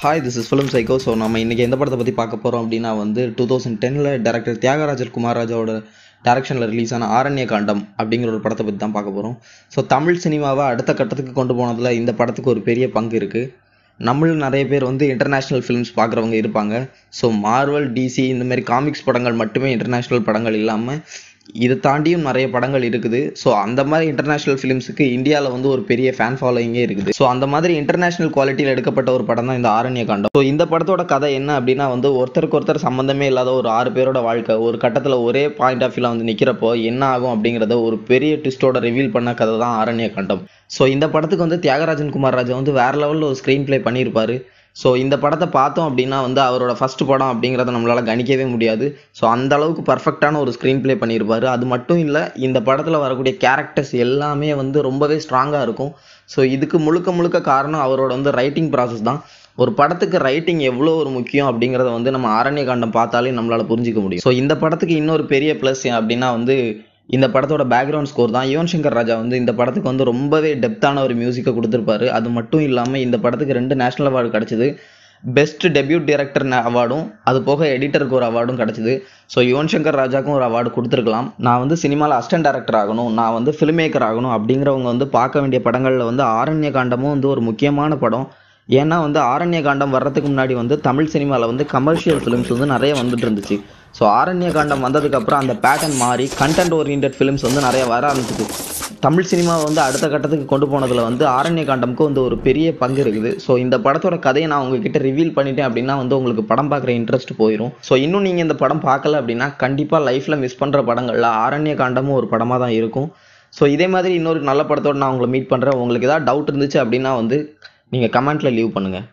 hi this is film Psycho so நம்ம இன்றைக்கி எந்த படத்தை பற்றி பார்க்க போகிறோம் அப்படின்னா வந்து டூ தௌசண்ட் டெனில் டேரக்டர் தியாகராஜர் குமாராஜாவோட டேரக்ஷனில் ரிலீஸ் ஆன ஆரண்ய காண்டம் அப்படிங்கிற ஒரு படத்தை பற்றி தான் பார்க்க போகிறோம் ஸோ தமிழ் சினிமாவை அடுத்த கட்டத்துக்கு கொண்டு போனதில் இந்த படத்துக்கு ஒரு பெரிய பங்கு இருக்குது நம்மளும் நிறைய பேர் வந்து இன்டர்நேஷ்னல் ஃபிலிம்ஸ் பார்க்குறவங்க இருப்பாங்க ஸோ மார்வல் டிசி இந்தமாரி காமிக்ஸ் படங்கள் மட்டுமே இன்டர்நேஷ்னல் படங்கள் இல்லாமல் இதை தாண்டியும் நிறைய படங்கள் இருக்குது ஸோ அந்த மாதிரி இன்டர்நேஷ்னல் ஃபிலிம்ஸுக்கு இந்தியாவில் வந்து ஒரு பெரிய ஃபேன் ஃபாலோயிங்கே இருக்குது ஸோ அந்த மாதிரி இன்டர்நேஷ்னல் குவாலிட்டியில் எடுக்கப்பட்ட ஒரு படம் தான் இந்த ஆரண்ய காண்டம் ஸோ இந்த படத்தோட கதை என்ன அப்படின்னா வந்து ஒருத்தருக்கு ஒருத்தர் சம்மந்தமே இல்லாத ஒரு ஆறு பேரோட வாழ்க்கை ஒரு கட்டத்தில் ஒரே பாயிண்ட் ஆஃப் வியூவில் வந்து நிற்கிறப்போ என்ன ஆகும் அப்படிங்கிறத ஒரு பெரிய ட்விஸ்டோட ரிவீல் பண்ண கதை தான் ஆரண்ய காண்டம் ஸோ இந்த படத்துக்கு வந்து தியாகராஜன் குமார் ராஜா வந்து வேறு லெவலில் ஒரு ஸ்க்ரீன் ப்ளே பண்ணியிருப்பாரு ஸோ இந்த படத்தை பார்த்தோம் அப்படின்னா வந்து அவரோட ஃபஸ்ட் படம் அப்படிங்கிறத நம்மளால் கணிக்கவே முடியாது ஸோ அந்த அளவுக்கு பர்ஃபெக்டான ஒரு ஸ்க்ரீன் ப்ளே பண்ணியிருப்பார் அது மட்டும் இல்லை இந்த படத்தில் வரக்கூடிய கேரக்டர்ஸ் எல்லாமே வந்து ரொம்பவே ஸ்ட்ராங்காக இருக்கும் ஸோ இதுக்கு முழுக்க முழுக்க காரணம் அவரோட வந்து ரைட்டிங் ப்ராசஸ் தான் ஒரு படத்துக்கு ரைட்டிங் எவ்வளோ ஒரு முக்கியம் அப்படிங்கிறத வந்து நம்ம காண்டம் பார்த்தாலே நம்மளால் புரிஞ்சிக்க முடியும் ஸோ இந்த படத்துக்கு இன்னொரு பெரிய ப்ளஸ் அப்படின்னா வந்து இந்த படத்தோட பேக்ரவுண்ட் ஸ்கோர் தான் யுவன் சங்கர் ராஜா வந்து இந்த படத்துக்கு வந்து ரொம்பவே டெப்த்தான ஒரு மியூசிக்கை கொடுத்துருப்பாரு அது மட்டும் இல்லாமல் இந்த படத்துக்கு ரெண்டு நேஷனல் அவார்டு கிடச்சிது பெஸ்ட் டெபியூட் டைரக்டர் அவார்டும் அது போக எடிட்டருக்கு ஒரு அவார்டும் கிடச்சிது ஸோ யுவன் சங்கர் ராஜாக்கும் ஒரு அவார்டு கொடுத்துருக்கலாம் நான் வந்து சினிமாவில் அஸ்டன் டேரக்டர் ஆகணும் நான் வந்து ஃபில்ம் மேக்கர் ஆகணும் அப்படிங்கிறவங்க வந்து பார்க்க வேண்டிய படங்களில் வந்து ஆரண்ய காண்டமும் வந்து ஒரு முக்கியமான படம் ஏன்னா வந்து ஆரண்ய காண்டம் வர்றதுக்கு முன்னாடி வந்து தமிழ் சினிமாவில் வந்து கமர்ஷியல் ஃபிலிம்ஸ் வந்து நிறைய வந்துட்டு இருந்துச்சு ஸோ ஆரண்ய காண்டம் வந்ததுக்கப்புறம் அந்த பேட்டர்ன் மாறி கண்டென்ட் ஓரியன்ட் ஃபிலிம்ஸ் வந்து நிறைய வர ஆரம்பிச்சிது தமிழ் சினிமாவை வந்து அடுத்த கட்டத்துக்கு கொண்டு போனதில் வந்து ஆரண்ய காண்டம்க்கு வந்து ஒரு பெரிய பங்கு இருக்குது ஸோ இந்த படத்தோட கதையை நான் உங்ககிட்ட ரிவீல் பண்ணிட்டேன் அப்படின்னா வந்து உங்களுக்கு படம் பார்க்குற இன்ட்ரெஸ்ட் போயிடும் ஸோ இன்னும் நீங்கள் இந்த படம் பார்க்கல அப்படின்னா கண்டிப்பாக லைஃப்பில் மிஸ் பண்ணுற படங்களில் ஆரண்ய காண்டமும் ஒரு படமாக தான் இருக்கும் ஸோ இதே மாதிரி இன்னொரு நல்ல படத்தோடு நான் உங்களை மீட் பண்ணுறேன் உங்களுக்கு ஏதாவது டவுட் இருந்துச்சு அப்படின்னா வந்து நீங்கள் கமெண்ட்டில் லீவ் பண்ணுங்கள்